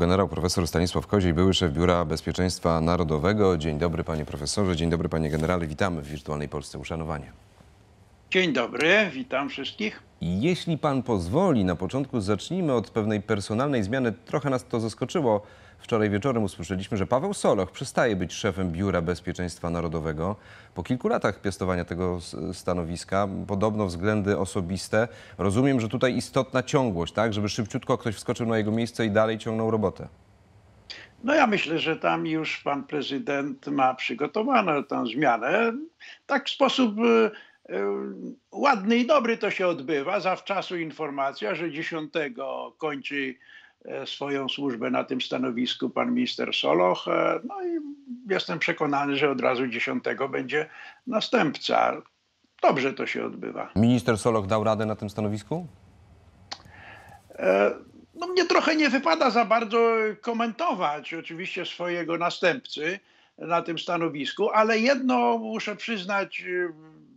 Generał profesor Stanisław Koziej, były szef Biura Bezpieczeństwa Narodowego. Dzień dobry panie profesorze, dzień dobry panie generale. Witamy w wirtualnej Polsce. Uszanowanie. Dzień dobry, witam wszystkich. Jeśli pan pozwoli, na początku zacznijmy od pewnej personalnej zmiany. Trochę nas to zaskoczyło. Wczoraj wieczorem usłyszeliśmy, że Paweł Soloch przestaje być szefem Biura Bezpieczeństwa Narodowego. Po kilku latach piastowania tego stanowiska, podobno względy osobiste, rozumiem, że tutaj istotna ciągłość, tak, żeby szybciutko ktoś wskoczył na jego miejsce i dalej ciągnął robotę. No ja myślę, że tam już pan prezydent ma przygotowaną tę zmianę. Tak w sposób y, y, ładny i dobry to się odbywa. Zawczasu informacja, że 10 kończy E, swoją służbę na tym stanowisku pan minister Soloch. E, no i jestem przekonany, że od razu 10 będzie następca. Dobrze to się odbywa. Minister Soloch dał radę na tym stanowisku? E, no mnie trochę nie wypada za bardzo komentować oczywiście swojego następcy na tym stanowisku, ale jedno muszę przyznać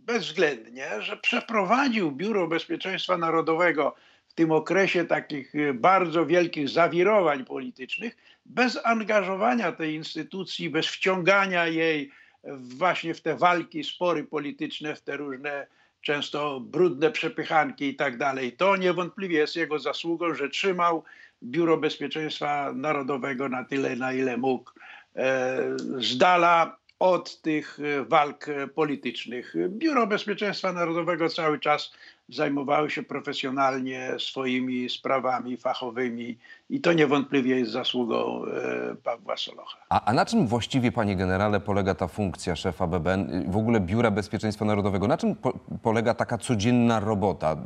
bezwzględnie, że przeprowadził Biuro Bezpieczeństwa Narodowego tym okresie takich y, bardzo wielkich zawirowań politycznych, bez angażowania tej instytucji, bez wciągania jej właśnie w te walki, spory polityczne, w te różne często brudne przepychanki i tak dalej. To niewątpliwie jest jego zasługą, że trzymał Biuro Bezpieczeństwa Narodowego na tyle, na ile mógł e, z dala od tych e, walk e, politycznych. Biuro Bezpieczeństwa Narodowego cały czas zajmowały się profesjonalnie swoimi sprawami fachowymi i to niewątpliwie jest zasługą e, Pawła Solocha. A, a na czym właściwie, panie generale, polega ta funkcja szefa BBN, w ogóle Biura Bezpieczeństwa Narodowego? Na czym po, polega taka codzienna robota?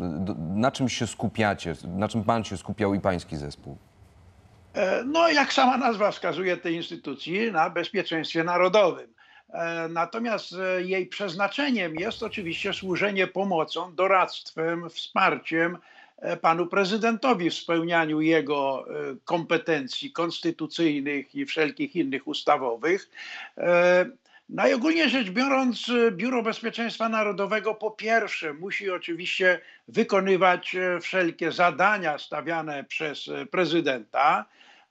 Na czym się skupiacie? Na czym pan się skupiał i pański zespół? E, no, jak sama nazwa wskazuje tej instytucji, na bezpieczeństwie narodowym. E, natomiast e, jej przeznaczeniem jest oczywiście służenie pomocą, doradztwem, wsparciem e, panu prezydentowi w spełnianiu jego kompetencji konstytucyjnych i wszelkich innych ustawowych. Najogólniej no rzecz biorąc, Biuro Bezpieczeństwa Narodowego po pierwsze musi oczywiście wykonywać wszelkie zadania stawiane przez prezydenta,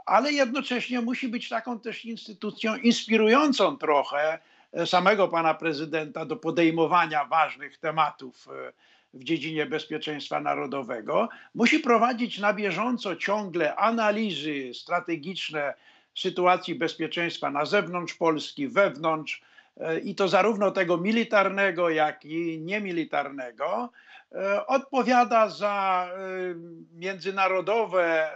ale jednocześnie musi być taką też instytucją inspirującą trochę E, samego pana prezydenta do podejmowania ważnych tematów e, w dziedzinie bezpieczeństwa narodowego, musi prowadzić na bieżąco ciągle analizy strategiczne sytuacji bezpieczeństwa na zewnątrz Polski, wewnątrz e, i to zarówno tego militarnego, jak i niemilitarnego. Odpowiada za międzynarodowe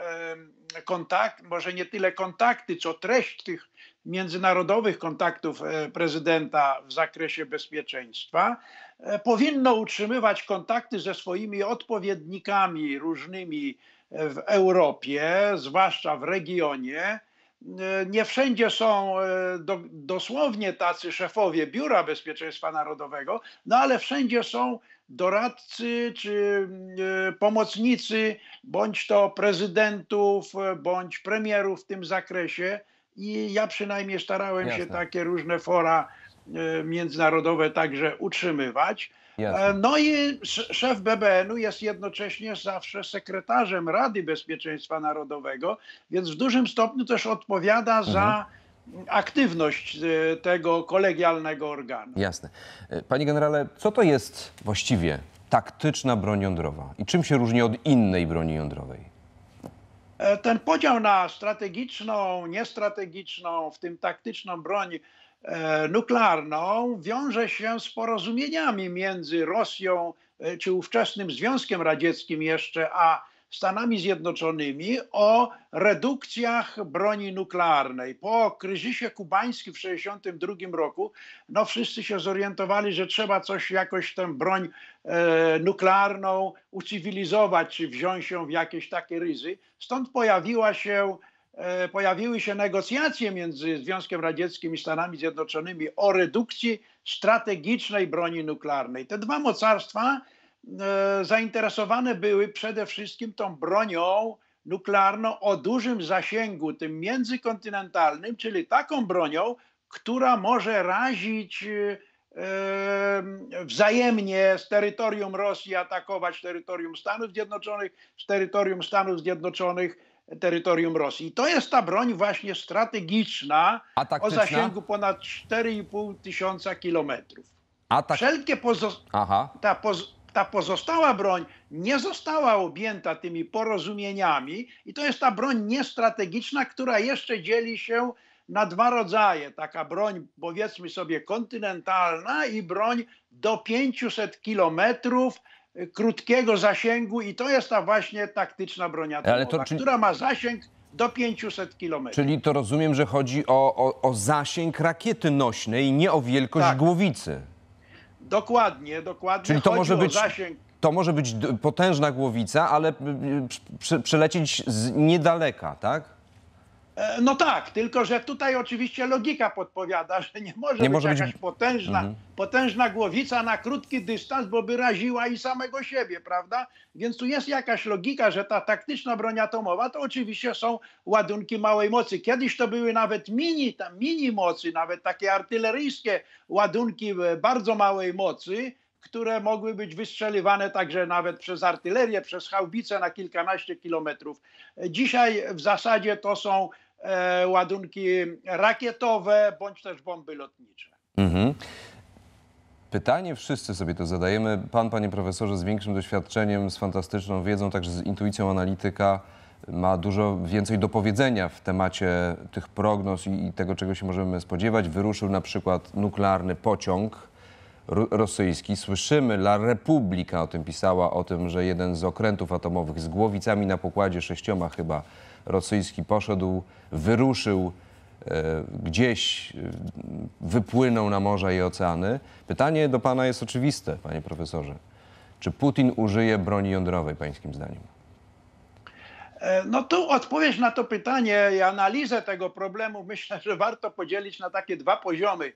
kontakty, może nie tyle kontakty, co treść tych międzynarodowych kontaktów e, prezydenta w zakresie bezpieczeństwa, e, powinno utrzymywać kontakty ze swoimi odpowiednikami różnymi e, w Europie, zwłaszcza w regionie. Nie wszędzie są dosłownie tacy szefowie Biura Bezpieczeństwa Narodowego, no ale wszędzie są doradcy czy pomocnicy bądź to prezydentów, bądź premierów w tym zakresie i ja przynajmniej starałem Jasne. się takie różne fora e, międzynarodowe także utrzymywać. E, Jasne. No i szef BBN-u jest jednocześnie zawsze sekretarzem Rady Bezpieczeństwa Narodowego, więc w dużym stopniu też odpowiada mhm. za aktywność e, tego kolegialnego organu. Jasne. Panie generale, co to jest właściwie taktyczna broń jądrowa i czym się różni od innej broni jądrowej? E, ten podział na strategiczną, niestrategiczną, w tym taktyczną broń e, nuklearną wiąże się z porozumieniami między Rosją e, czy ówczesnym Związkiem Radzieckim jeszcze, a Stanami Zjednoczonymi o redukcjach broni nuklearnej. Po kryzysie kubańskim w 1962 roku no wszyscy się zorientowali, że trzeba coś jakoś tę broń e, nuklearną ucywilizować, czy wziąć ją w jakieś takie ryzy. Stąd pojawiła się e, pojawiły się negocjacje między Związkiem Radzieckim i Stanami Zjednoczonymi o redukcji strategicznej broni nuklearnej. Te dwa mocarstwa E, zainteresowane były przede wszystkim tą bronią nuklearną o dużym zasięgu, tym międzykontynentalnym, czyli taką bronią, która może razić e, wzajemnie z terytorium Rosji atakować terytorium Stanów Zjednoczonych, z terytorium Stanów Zjednoczonych terytorium Rosji. I to jest ta broń właśnie strategiczna o zasięgu ponad 4,5 tysiąca kilometrów. Tak- Wszelkie pozo Aha. poz ta pozostała broń nie została objęta tymi porozumieniami i to jest ta broń niestrategiczna, która jeszcze dzieli się na dwa rodzaje. Taka broń, powiedzmy sobie, kontynentalna i broń do 500 kilometrów y, krótkiego zasięgu i to jest ta właśnie taktyczna broń atomowa, czy... która ma zasięg do 500 kilometrów. Czyli to rozumiem, że chodzi o, o, o zasięg rakiety nośnej, nie o wielkość tak. głowicy. Dokładnie, dokładnie. Czyli to może być zasięg... to może być potężna głowica, ale przelecieć z niedaleka, tak? E, no tak, tylko że tutaj oczywiście logika podpowiada, że nie może nie być może jakaś potężna, mhm. potężna głowica na krótki dystans, bo by raziła i samego siebie, prawda? Więc tu jest jakaś logika, że ta taktyczna broń atomowa to oczywiście są ładunki małej mocy. Kiedyś to były nawet mini, tam mini mocy, nawet takie artyleryjskie ładunki e, bardzo małej mocy, które mogły być wystrzeliwane także nawet przez artylerię, przez chałbice na kilkanaście kilometrów. E, dzisiaj w zasadzie to są E, ładunki rakietowe bądź też bomby lotnicze. Mhm. Pytanie wszyscy sobie to zadajemy. Pan, panie profesorze, z większym doświadczeniem, z fantastyczną wiedzą, także z intuicją analityka, ma dużo więcej do powiedzenia w temacie tych prognoz i, i tego, czego się możemy spodziewać. Wyruszył na przykład nuklearny pociąg rosyjski. Słyszymy, La Republika o tym pisała, o tym, że jeden z okrętów atomowych z głowicami na pokładzie, sześcioma chyba, rosyjski poszedł, wyruszył e, gdzieś e, wypłynął na morza i oceany. Pytanie do pana jest oczywiste, panie profesorze. Czy Putin użyje broni jądrowej, pańskim zdaniem? E, no tu odpowiedź na to pytanie i analizę tego problemu myślę, że warto podzielić na takie dwa poziomy.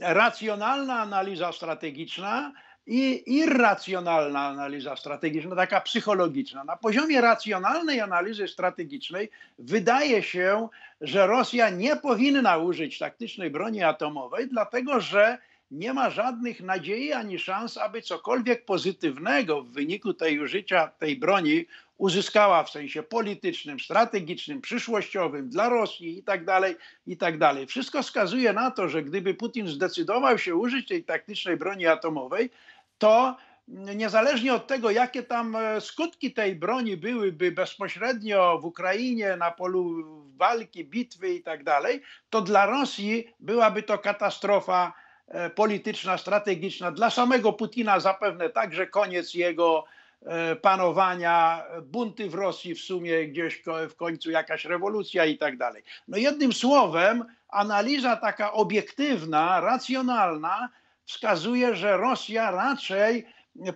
Racjonalna analiza strategiczna, i irracjonalna analiza strategiczna, taka psychologiczna. Na poziomie racjonalnej analizy strategicznej wydaje się, że Rosja nie powinna użyć taktycznej broni atomowej, dlatego że nie ma żadnych nadziei ani szans, aby cokolwiek pozytywnego w wyniku tej użycia tej broni uzyskała w sensie politycznym, strategicznym, przyszłościowym dla Rosji i tak dalej, i tak dalej. Wszystko wskazuje na to, że gdyby Putin zdecydował się użyć tej taktycznej broni atomowej, to niezależnie od tego, jakie tam e, skutki tej broni byłyby bezpośrednio w Ukrainie na polu walki, bitwy i tak dalej, to dla Rosji byłaby to katastrofa E, polityczna, strategiczna dla samego Putina zapewne także koniec jego e, panowania, bunty w Rosji w sumie, gdzieś w końcu jakaś rewolucja i tak dalej. No jednym słowem, analiza taka obiektywna, racjonalna wskazuje, że Rosja raczej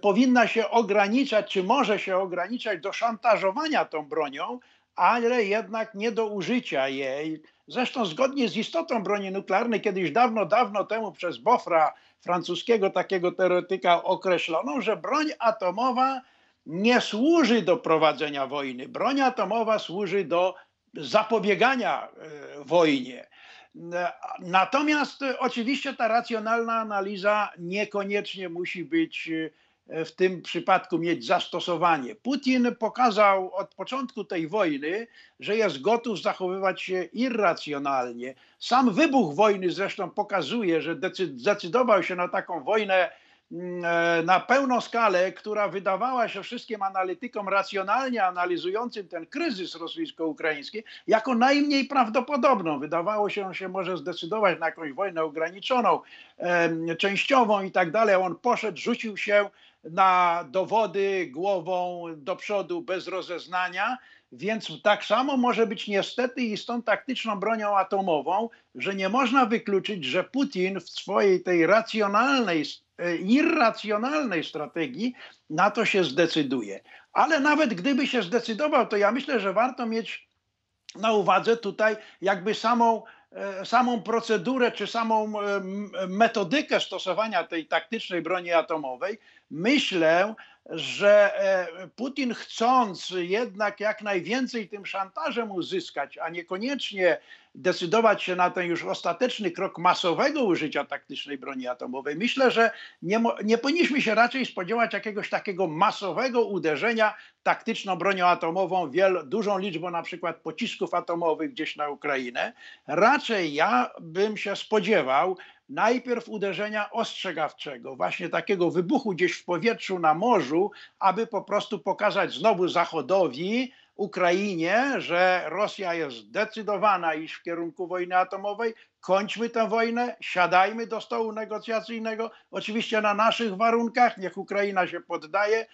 powinna się ograniczać, czy może się ograniczać do szantażowania tą bronią, ale jednak nie do użycia jej. Zresztą zgodnie z istotą broni nuklearnej, kiedyś dawno, dawno temu przez Bofra, francuskiego takiego teoretyka, określono, że broń atomowa nie służy do prowadzenia wojny. Broń atomowa służy do zapobiegania e, wojnie. E, natomiast oczywiście ta racjonalna analiza niekoniecznie musi być e, E, w tym przypadku mieć zastosowanie. Putin pokazał od początku tej wojny, że jest gotów zachowywać się irracjonalnie. Sam wybuch wojny zresztą pokazuje, że zdecydował się na taką wojnę mm, e, na pełną skalę, która wydawała się wszystkim analitykom racjonalnie analizującym ten kryzys rosyjsko-ukraiński jako najmniej prawdopodobną. Wydawało się, że może zdecydować na jakąś wojnę ograniczoną, częściową i tak dalej. On poszedł, rzucił się na dowody głową do przodu bez rozeznania, więc tak samo może być niestety i z tą taktyczną bronią atomową, że nie można wykluczyć, że Putin w swojej tej racjonalnej, e, irracjonalnej strategii na to się zdecyduje. Ale nawet gdyby się zdecydował, to ja myślę, że warto mieć na uwadze tutaj jakby samą, e, samą procedurę czy samą e, metodykę stosowania tej taktycznej broni atomowej, myślę, że e, Putin chcąc jednak jak najwięcej tym szantażem uzyskać, a niekoniecznie decydować się na ten już ostateczny krok masowego użycia taktycznej broni atomowej. Myślę, że nie, nie powinniśmy się raczej spodziewać jakiegoś takiego masowego uderzenia taktyczną bronią atomową, wiel, dużą liczbą na przykład pocisków atomowych gdzieś na Ukrainę. Raczej ja bym się spodziewał najpierw uderzenia ostrzegawczego, właśnie takiego wybuchu gdzieś w powietrzu, na morzu, aby po prostu pokazać znowu Zachodowi, Ukrainie, że Rosja jest zdecydowana iść w kierunku wojny atomowej, kończmy tę wojnę, siadajmy do stołu negocjacyjnego, oczywiście na naszych warunkach, niech Ukraina się poddaje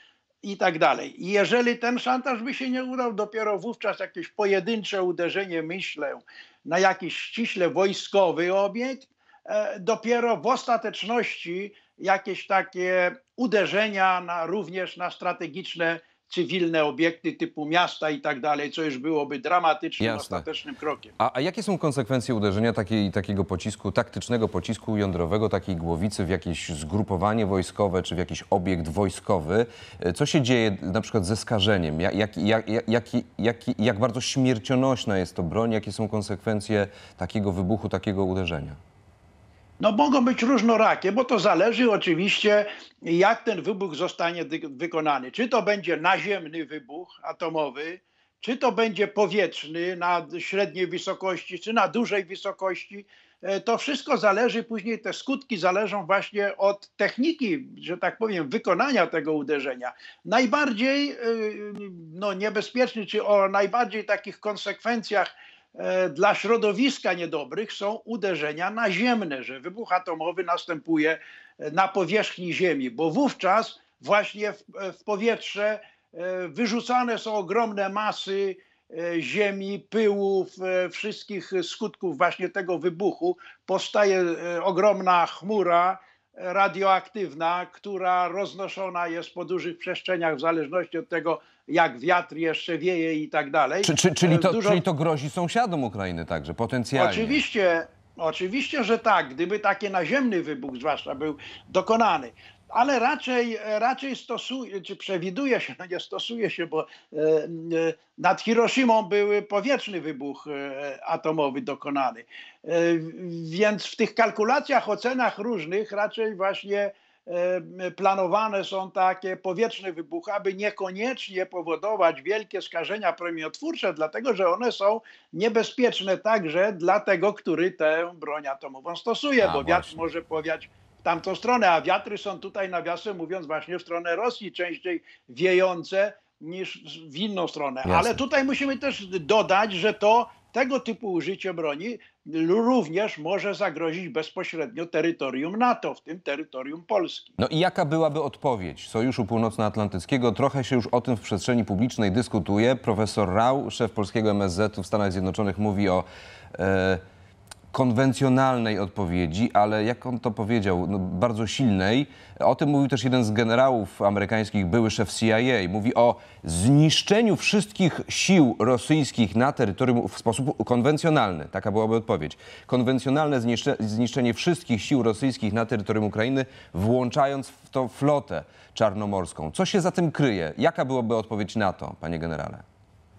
i tak dalej. Jeżeli ten szantaż by się nie udał, dopiero wówczas jakieś pojedyncze uderzenie, myślę, na jakiś ściśle wojskowy obiekt, e, dopiero w ostateczności jakieś takie uderzenia na, również na strategiczne cywilne obiekty typu miasta i tak dalej, co już byłoby dramatycznym, Jasne. ostatecznym krokiem. A, a jakie są konsekwencje uderzenia takiej, takiego pocisku, taktycznego pocisku jądrowego, takiej głowicy w jakieś zgrupowanie wojskowe czy w jakiś obiekt wojskowy? E, co się dzieje na przykład ze skażeniem? Jak, jak, jak, jak, jak, jak bardzo śmiercionośna jest to broń? Jakie są konsekwencje takiego wybuchu, takiego uderzenia? No mogą być różnorakie, bo to zależy oczywiście, jak ten wybuch zostanie wykonany. Czy to będzie naziemny wybuch atomowy, czy to będzie powietrzny na średniej wysokości, czy na dużej wysokości. E, to wszystko zależy, później te skutki zależą właśnie od techniki, że tak powiem, wykonania tego uderzenia. Najbardziej e, no, niebezpieczny, czy o najbardziej takich konsekwencjach E, dla środowiska niedobrych są uderzenia naziemne, że wybuch atomowy następuje e, na powierzchni Ziemi, bo wówczas właśnie w, e, w powietrze wyrzucane są ogromne masy ziemi, pyłów, wszystkich skutków właśnie tego wybuchu. Powstaje ogromna chmura radioaktywna, która roznoszona jest po dużych przestrzeniach w zależności od tego, jak wiatr jeszcze wieje i tak dalej. Czy, czy, czyli, e, to, Dużo... czyli to grozi sąsiadom Ukrainy także potencjalnie? Oczywiście, oczywiście, że tak. Gdyby taki naziemny wybuch zwłaszcza był dokonany ale raczej, raczej stosuje, czy przewiduje się, no nie stosuje się, bo e, e, nad Hiroshimą był powietrzny wybuch atomowy dokonany. Więc w tych kalkulacjach, ocenach różnych raczej właśnie E, planowane są takie powietrzne wybuchy, aby niekoniecznie powodować wielkie skażenia promieniotwórcze, dlatego że one są niebezpieczne także dla tego, który tę broń atomową stosuje, a, bo wiatr może powiać w tamtą stronę, a wiatry są tutaj, nawiasem mówiąc, właśnie w stronę Rosji częściej wiejące niż w inną stronę. Jasne. Ale tutaj musimy też dodać, że to tego typu użycie broni również może zagrozić bezpośrednio terytorium NATO, w tym terytorium Polski. No i jaka byłaby odpowiedź Sojuszu Północnoatlantyckiego? Trochę się już o tym w przestrzeni publicznej dyskutuje. Profesor Rau, szef polskiego MSZ-u w Stanach Zjednoczonych, mówi o. E, konwencjonalnej odpowiedzi, ale jak on to powiedział, no, bardzo silnej. O tym mówił też jeden z generałów amerykańskich, były szef CIA. Mówi o zniszczeniu wszystkich sił rosyjskich na terytorium w sposób konwencjonalny. Taka byłaby odpowiedź. Konwencjonalne zniszczenie wszystkich sił rosyjskich na terytorium Ukrainy, włączając w to flotę czarnomorską. Co się za tym kryje? Jaka byłaby odpowiedź na to, panie generale?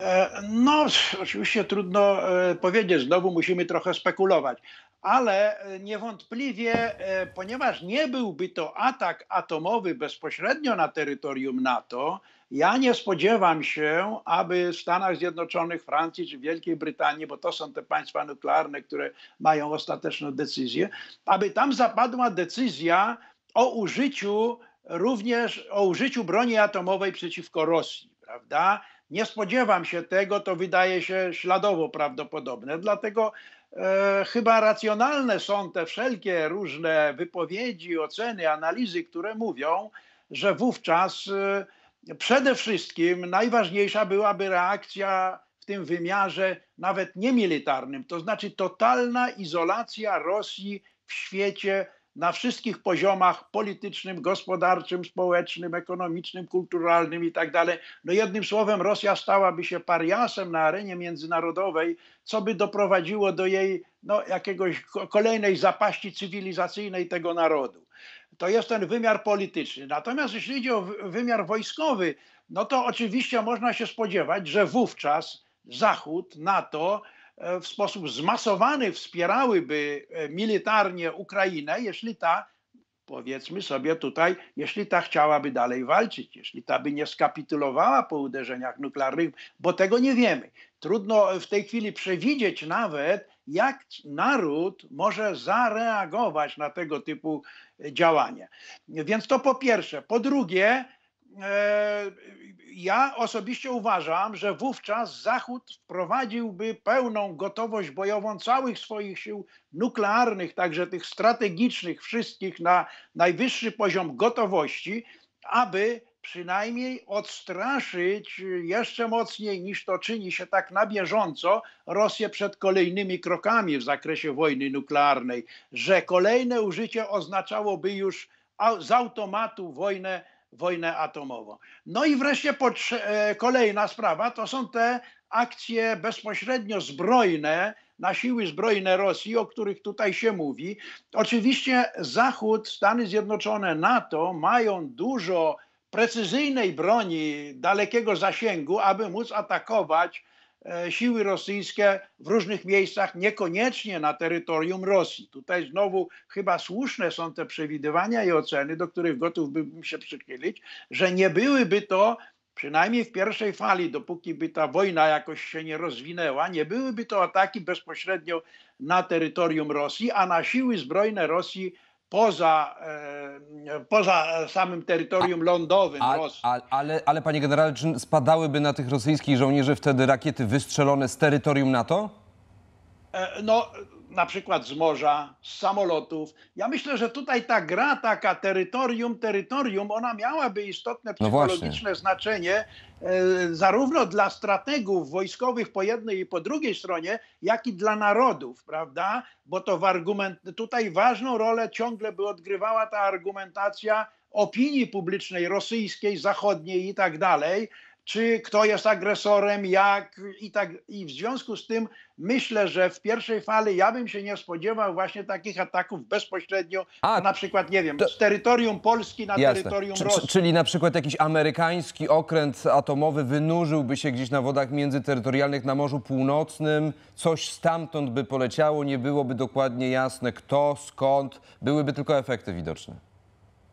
E, no, oczywiście trudno e, powiedzieć, znowu musimy trochę spekulować, ale e, niewątpliwie, ponieważ nie byłby to atak atomowy bezpośrednio na terytorium NATO, ja nie spodziewam się, aby w Stanach Zjednoczonych, Francji czy Wielkiej Brytanii, bo to są te państwa nuklearne, które mają ostateczną decyzję, aby tam zapadła decyzja o użyciu również o użyciu broni atomowej przeciwko Rosji, prawda? nie spodziewam się tego, to wydaje się śladowo prawdopodobne. Dlatego e, chyba racjonalne są te wszelkie różne wypowiedzi, oceny, analizy, które mówią, że wówczas e, przede wszystkim najważniejsza byłaby reakcja w tym wymiarze nawet niemilitarnym, to znaczy totalna izolacja Rosji w świecie na wszystkich poziomach politycznym, gospodarczym, społecznym, ekonomicznym, kulturalnym i tak dalej. No jednym słowem, Rosja stałaby się pariasem na arenie międzynarodowej, co by doprowadziło do jej no, jakiegoś kolejnej zapaści cywilizacyjnej tego narodu. To jest ten wymiar polityczny. Natomiast jeśli idzie o wymiar wojskowy, no to oczywiście można się spodziewać, że wówczas Zachód, NATO, E, w sposób zmasowany wspierałyby e, militarnie Ukrainę, jeśli ta, powiedzmy sobie tutaj, jeśli ta chciałaby dalej walczyć, jeśli ta by nie skapitulowała po uderzeniach nuklearnych, bo tego nie wiemy. Trudno w tej chwili przewidzieć nawet, jak naród może zareagować na tego typu e, działanie. Więc to po pierwsze. Po drugie, E, ja osobiście uważam, że wówczas Zachód wprowadziłby pełną gotowość bojową całych swoich sił nuklearnych, także tych strategicznych, wszystkich na najwyższy poziom gotowości, aby przynajmniej odstraszyć jeszcze mocniej niż to czyni się tak na bieżąco Rosję przed kolejnymi krokami w zakresie wojny nuklearnej, że kolejne użycie oznaczałoby już z automatu wojnę wojnę atomową. No i wreszcie e, kolejna sprawa to są te akcje bezpośrednio zbrojne na siły zbrojne Rosji, o których tutaj się mówi. Oczywiście Zachód, Stany Zjednoczone, NATO mają dużo precyzyjnej broni dalekiego zasięgu, aby móc atakować E, siły rosyjskie w różnych miejscach, niekoniecznie na terytorium Rosji. Tutaj znowu chyba słuszne są te przewidywania i oceny, do których gotów bym się przychylić, że nie byłyby to przynajmniej w pierwszej fali, dopóki by ta wojna jakoś się nie rozwinęła, nie byłyby to ataki bezpośrednio na terytorium Rosji, a na siły zbrojne Rosji poza, e, poza samym terytorium a, lądowym a, Rosji. A, ale, ale panie generale, czy spadałyby na tych rosyjskich żołnierzy wtedy rakiety wystrzelone z terytorium NATO? E, no, na przykład z morza, z samolotów. Ja myślę, że tutaj ta gra taka terytorium, terytorium, ona miałaby istotne no psychologiczne no znaczenie E, zarówno dla strategów wojskowych po jednej i po drugiej stronie, jak i dla narodów, prawda? Bo to w argument, tutaj ważną rolę ciągle by odgrywała ta argumentacja opinii publicznej rosyjskiej, zachodniej i tak dalej, czy kto jest agresorem, jak i tak. I w związku z tym myślę, że w pierwszej fali ja bym się nie spodziewał właśnie takich ataków bezpośrednio, A, na przykład, nie wiem, to... z terytorium Polski na Jasne. terytorium Rosji. Czyli na przykład jakiś amerykański okręt atomowy wynurzyłby się gdzieś na wodach międzyterytorialnych na Morzu Północnym, coś stamtąd by poleciało, nie byłoby dokładnie jasne kto, skąd, byłyby tylko efekty widoczne.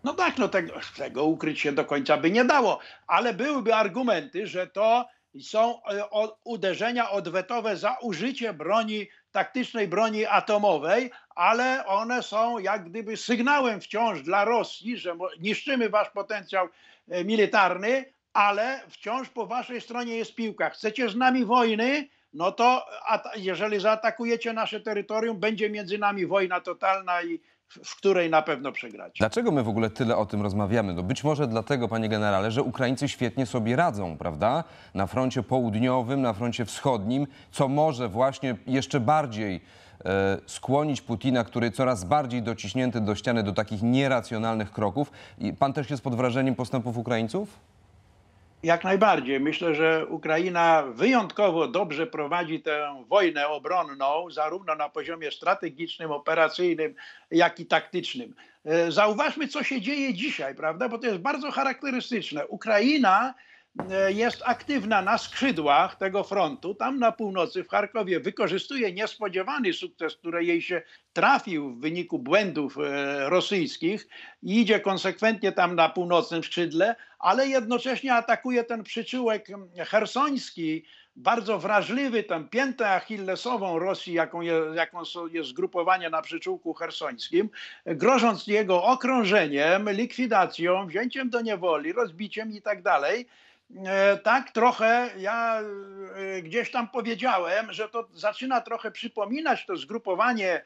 No tak, no tego, tego ukryć się do końca by nie dało, ale byłyby argumenty, że to są e, uderzenia odwetowe za użycie broni taktycznej, broni atomowej, ale one są jak gdyby sygnałem wciąż dla Rosji, że niszczymy wasz potencjał e, militarny, ale wciąż po waszej stronie jest piłka. Chcecie z nami wojny? No to jeżeli zaatakujecie nasze terytorium, będzie między nami wojna totalna i w której na pewno przegracie. Dlaczego my w ogóle tyle o tym rozmawiamy? No być może dlatego, panie generale, że Ukraińcy świetnie sobie radzą, prawda? Na froncie południowym, na froncie wschodnim, co może właśnie jeszcze bardziej e, skłonić Putina, który coraz bardziej dociśnięty do ściany, do takich nieracjonalnych kroków. I pan też jest pod wrażeniem postępów Ukraińców? Jak najbardziej. Myślę, że Ukraina wyjątkowo dobrze prowadzi tę wojnę obronną, zarówno na poziomie strategicznym, operacyjnym, jak i taktycznym. E, zauważmy, co się dzieje dzisiaj, prawda? Bo to jest bardzo charakterystyczne. Ukraina E, jest aktywna na skrzydłach tego frontu, tam na północy w Charkowie, wykorzystuje niespodziewany sukces, który jej się trafił w wyniku błędów e, rosyjskich i idzie konsekwentnie tam na północnym skrzydle, ale jednocześnie atakuje ten przyczółek hersoński, bardzo wrażliwy, tam piętę achillesową Rosji, jaką, jaką jest zgrupowanie na przyczółku hersońskim, grożąc jego okrążeniem, likwidacją, wzięciem do niewoli, rozbiciem i tak dalej. E, tak trochę ja e, gdzieś tam powiedziałem, że to zaczyna trochę przypominać to zgrupowanie,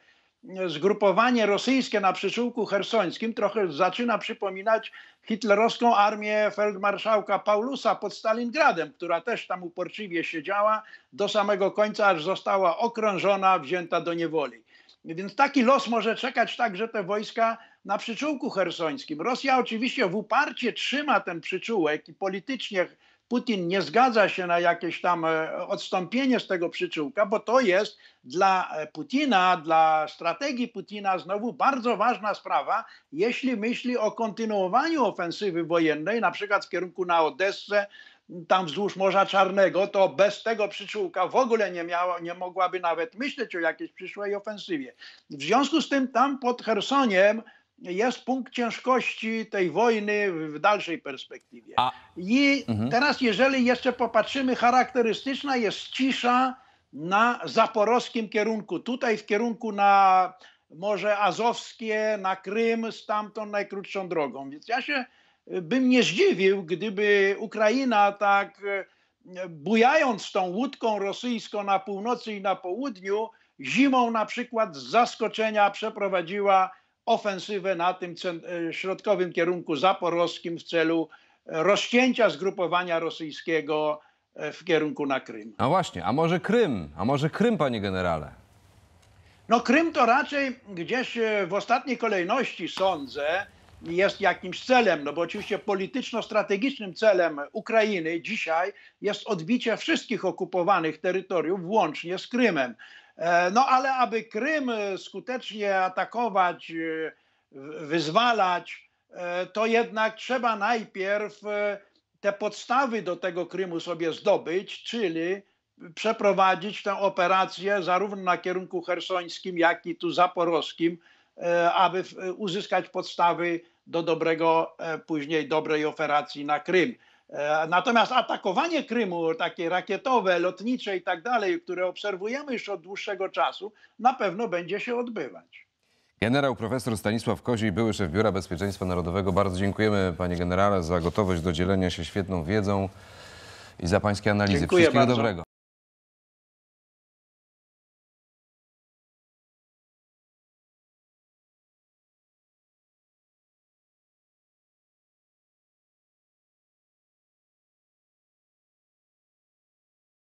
zgrupowanie rosyjskie na przyczółku hersońskim, trochę zaczyna przypominać hitlerowską armię feldmarszałka Paulusa pod Stalingradem, która też tam uporczywie siedziała do samego końca, aż została okrążona, wzięta do niewoli. Więc taki los może czekać także te wojska na przyczółku hersońskim. Rosja oczywiście w uparcie trzyma ten przyczółek i politycznie Putin nie zgadza się na jakieś tam e, odstąpienie z tego przyczółka, bo to jest dla e, Putina, dla strategii Putina znowu bardzo ważna sprawa, jeśli myśli o kontynuowaniu ofensywy wojennej, na przykład w kierunku na Odessę, tam wzdłuż Morza Czarnego, to bez tego przyczółka w ogóle nie, miało, nie mogłaby nawet myśleć o jakiejś przyszłej ofensywie. W związku z tym tam pod Chersoniem jest punkt ciężkości tej wojny w dalszej perspektywie. A. I mhm. teraz, jeżeli jeszcze popatrzymy, charakterystyczna jest cisza na zaporowskim kierunku. Tutaj w kierunku na Morze Azowskie, na Krym, stamtąd najkrótszą drogą. Więc ja się e, bym nie zdziwił, gdyby Ukraina tak e, bujając tą łódką rosyjską na północy i na południu, zimą na przykład z zaskoczenia przeprowadziła ofensywę na tym e, środkowym kierunku zaporowskim w celu e, rozcięcia zgrupowania rosyjskiego e, w kierunku na Krym. A no właśnie, a może Krym? A może Krym, panie generale? No Krym to raczej gdzieś w ostatniej kolejności sądzę jest jakimś celem, no bo oczywiście polityczno-strategicznym celem Ukrainy dzisiaj jest odbicie wszystkich okupowanych terytoriów, włącznie z Krymem. E, no ale aby Krym e, skutecznie atakować, e, wyzwalać, to jednak trzeba najpierw te podstawy do tego Krymu sobie zdobyć, czyli przeprowadzić tę operację zarówno na kierunku hersońskim, jak i tu zaporowskim, aby uzyskać podstawy do dobrego, później dobrej operacji na Krym. E, natomiast atakowanie Krymu, takie rakietowe, lotnicze i tak dalej, które obserwujemy już od dłuższego czasu, na pewno będzie się odbywać. Generał profesor Stanisław Kozi, były szef Biura Bezpieczeństwa Narodowego. Bardzo dziękujemy panie generale za gotowość do dzielenia się świetną wiedzą i za pańskie analizy. Dziękuję Wszystkiego bardzo. dobrego.